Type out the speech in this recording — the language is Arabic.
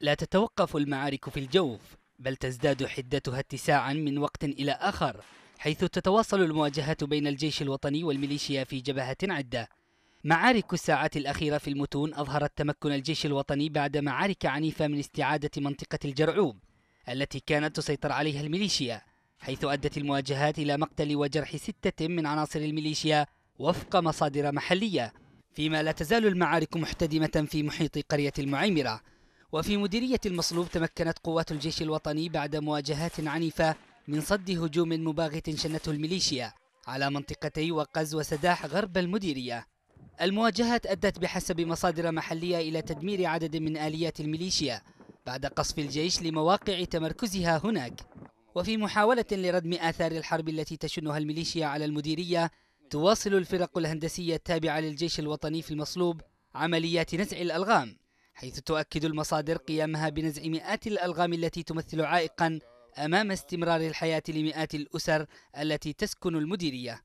لا تتوقف المعارك في الجوف بل تزداد حدتها اتساعا من وقت إلى آخر حيث تتواصل المواجهة بين الجيش الوطني والميليشيا في جبهة عدة معارك الساعات الأخيرة في المتون أظهرت تمكن الجيش الوطني بعد معارك عنيفة من استعادة منطقة الجرعوب التي كانت تسيطر عليها الميليشيا حيث أدت المواجهات إلى مقتل وجرح ستة من عناصر الميليشيا وفق مصادر محلية فيما لا تزال المعارك محتدمة في محيط قرية المعيمرة وفي مديرية المصلوب تمكنت قوات الجيش الوطني بعد مواجهات عنيفة من صد هجوم مباغت شنته الميليشيا على منطقتي وقز وسداح غرب المديرية المواجهات أدت بحسب مصادر محلية إلى تدمير عدد من آليات الميليشيا بعد قصف الجيش لمواقع تمركزها هناك وفي محاولة لردم آثار الحرب التي تشنها الميليشيا على المديرية تواصل الفرق الهندسية التابعة للجيش الوطني في المصلوب عمليات نزع الألغام حيث تؤكد المصادر قيامها بنزع مئات الألغام التي تمثل عائقا أمام استمرار الحياة لمئات الأسر التي تسكن المديرية